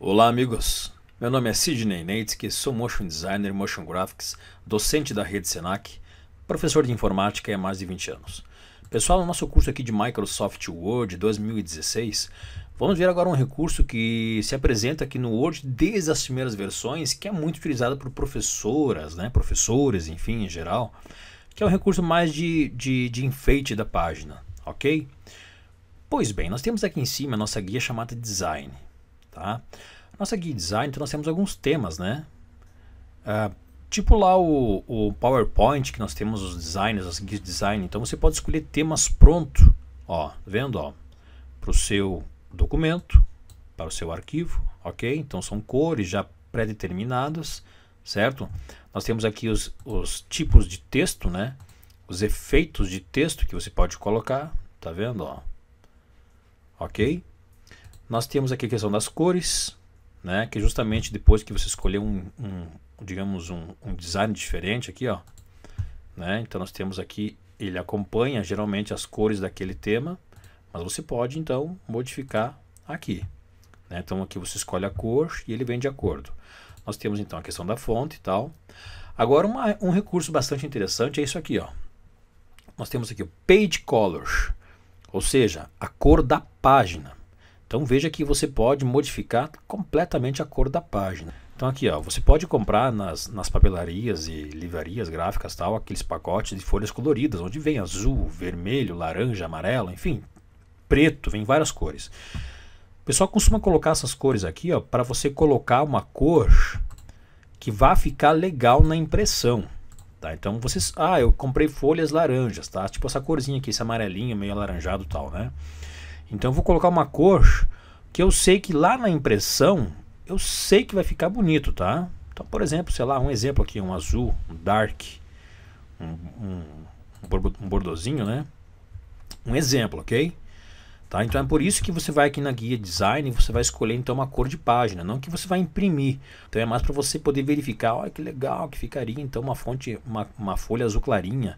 Olá, amigos. Meu nome é Sidney Neitzke, sou motion designer, motion graphics, docente da rede Senac, professor de informática há mais de 20 anos. Pessoal, no nosso curso aqui de Microsoft Word 2016, vamos ver agora um recurso que se apresenta aqui no Word desde as primeiras versões, que é muito utilizado por professoras, né? professores, enfim, em geral, que é um recurso mais de, de, de enfeite da página, ok? Pois bem, nós temos aqui em cima a nossa guia chamada Design. Tá? Nossa guia design, então nós temos alguns temas, né? Ah, tipo lá o, o, PowerPoint que nós temos os designs, as guias design. Então você pode escolher temas pronto, ó, tá vendo, ó, para o seu documento, para o seu arquivo, ok? Então são cores já pré-determinadas, certo? Nós temos aqui os, os tipos de texto, né? Os efeitos de texto que você pode colocar, tá vendo, ó? Ok? Nós temos aqui a questão das cores, né? Que é justamente depois que você escolher um, um digamos, um, um, design diferente aqui, ó. Né? Então nós temos aqui, ele acompanha geralmente as cores daquele tema, mas você pode então modificar aqui. Né? Então aqui você escolhe a cor e ele vem de acordo. Nós temos então a questão da fonte e tal. Agora uma, um recurso bastante interessante é isso aqui, ó. Nós temos aqui o Page Color, ou seja, a cor da página. Então veja que você pode modificar completamente a cor da página. Então aqui ó, você pode comprar nas, nas papelarias e livrarias gráficas tal aqueles pacotes de folhas coloridas, onde vem azul, vermelho, laranja, amarelo, enfim, preto, vem várias cores. O pessoal costuma colocar essas cores aqui ó, para você colocar uma cor que vá ficar legal na impressão. Tá, então vocês, ah, eu comprei folhas laranjas, tá? Tipo essa corzinha aqui, esse amarelinho meio alaranjado, tal, né? Então eu vou colocar uma cor que eu sei que lá na impressão, eu sei que vai ficar bonito, tá? Então, por exemplo, sei lá, um exemplo aqui, um azul, um dark, um, um, um bordozinho, né? Um exemplo, ok? Tá? Então é por isso que você vai aqui na guia design, você vai escolher então uma cor de página, não que você vai imprimir. Então é mais para você poder verificar, olha que legal que ficaria então uma fonte, uma, uma folha azul clarinha.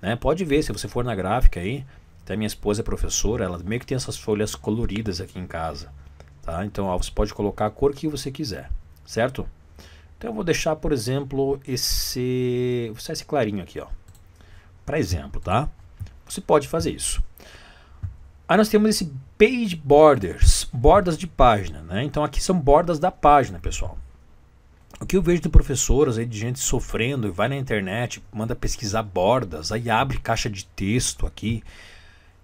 Né? Pode ver, se você for na gráfica aí, até minha esposa é professora, ela meio que tem essas folhas coloridas aqui em casa. Tá? Então ó, você pode colocar a cor que você quiser, certo? Então eu vou deixar, por exemplo, esse, vou esse clarinho aqui, ó. Para exemplo, tá? Você pode fazer isso. Aí nós temos esse page borders, bordas de página, né? Então aqui são bordas da página, pessoal. O que eu vejo de professoras aí, de gente sofrendo e vai na internet, manda pesquisar bordas, aí abre caixa de texto aqui,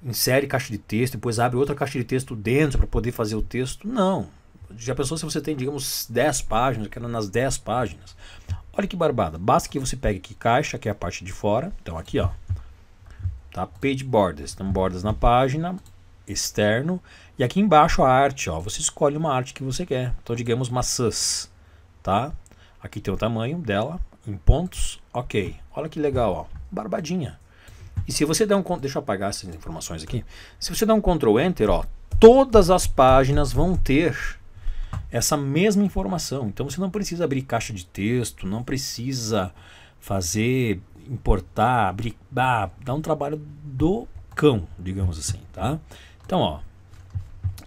insere caixa de texto, depois abre outra caixa de texto dentro para poder fazer o texto. Não. Já pensou se você tem, digamos, 10 páginas, que nas 10 páginas. Olha que barbada. Basta que você pegue aqui caixa, que é a parte de fora. Então aqui, ó. Tá? Page borders. Então bordas na página, externo. E aqui embaixo a arte, ó. Você escolhe uma arte que você quer. Então digamos maçãs, tá? Aqui tem o tamanho dela em pontos. OK. Olha que legal, ó. Barbadinha. E se você der um. Deixa eu apagar essas informações aqui. Se você der um Ctrl Enter, ó, todas as páginas vão ter essa mesma informação. Então você não precisa abrir caixa de texto, não precisa fazer, importar, abrir. Ah, dá um trabalho do cão, digamos assim, tá? Então, ó.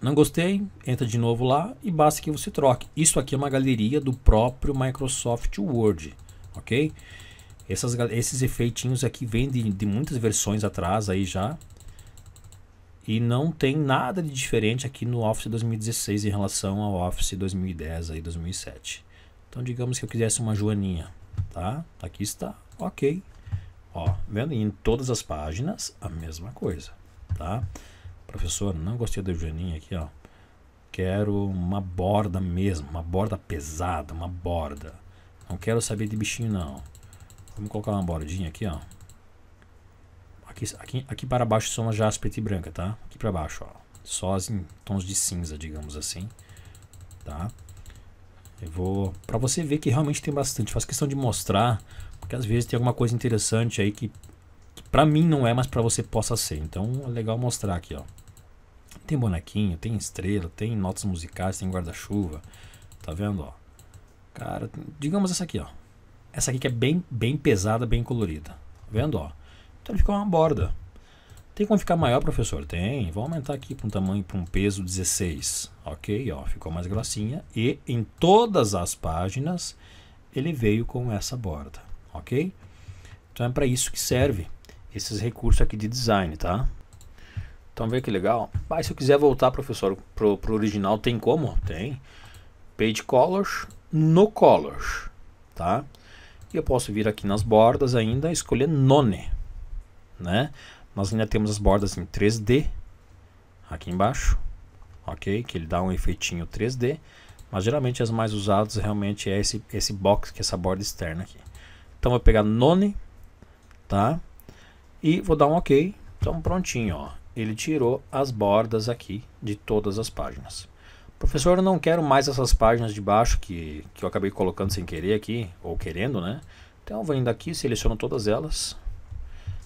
Não gostei, entra de novo lá e basta que você troque. Isso aqui é uma galeria do próprio Microsoft Word, ok? Essas, esses efeitinhos aqui vêm de, de muitas versões atrás aí já. E não tem nada de diferente aqui no Office 2016 em relação ao Office 2010 aí 2007. Então digamos que eu quisesse uma joaninha, tá? Aqui está, ok. Ó, vendo em todas as páginas a mesma coisa, tá? Professor, não gostei da joaninha aqui, ó. Quero uma borda mesmo, uma borda pesada, uma borda. Não quero saber de bichinho não. Vamos colocar uma bordinha aqui, ó. Aqui, aqui, aqui para baixo são as e branca, tá? Aqui para baixo, ó. Só as em tons de cinza, digamos assim, tá? Eu vou... para você ver que realmente tem bastante. Faz questão de mostrar, porque às vezes tem alguma coisa interessante aí que, que pra mim não é, mas pra você possa ser. Então é legal mostrar aqui, ó. Tem bonequinho, tem estrela, tem notas musicais, tem guarda-chuva. Tá vendo, ó? Cara, digamos essa aqui, ó. Essa aqui que é bem, bem pesada, bem colorida. Tá vendo, ó? Então ele fica uma borda. Tem como ficar maior, professor? Tem. Vou aumentar aqui para um tamanho, para um peso 16. Ok, ó, ficou mais grossinha. E em todas as páginas ele veio com essa borda, ok? Então é para isso que serve esses recursos aqui de design, tá? Então vê que legal. Mas se eu quiser voltar, professor, pro, pro original tem como? Tem. Page Colors no Colors, tá? E eu posso vir aqui nas bordas ainda escolher none. Né? Nós ainda temos as bordas em 3D aqui embaixo, ok? Que ele dá um efeitinho 3D, mas geralmente as mais usadas realmente é esse, esse box, que é essa borda externa aqui. Então vou pegar none, tá? E vou dar um ok, então prontinho, ó. Ele tirou as bordas aqui de todas as páginas. Professor, eu não quero mais essas páginas de baixo que, que eu acabei colocando sem querer aqui, ou querendo, né? Então eu vou indo aqui, seleciono todas elas.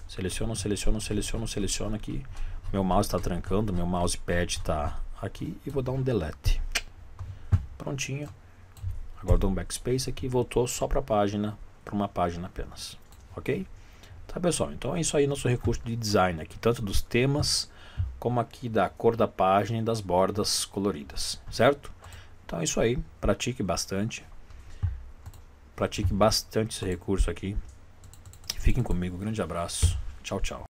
Seleciono, seleciono, seleciono, seleciono aqui. Meu mouse está trancando, meu mousepad está aqui e vou dar um delete. Prontinho. Agora dou um backspace aqui voltou só para a página, para uma página apenas. Ok? Tá pessoal, então é isso aí nosso recurso de design aqui, tanto dos temas como aqui da cor da página e das bordas coloridas, certo? Então é isso aí, pratique bastante, pratique bastante esse recurso aqui. Fiquem comigo, grande abraço, tchau, tchau.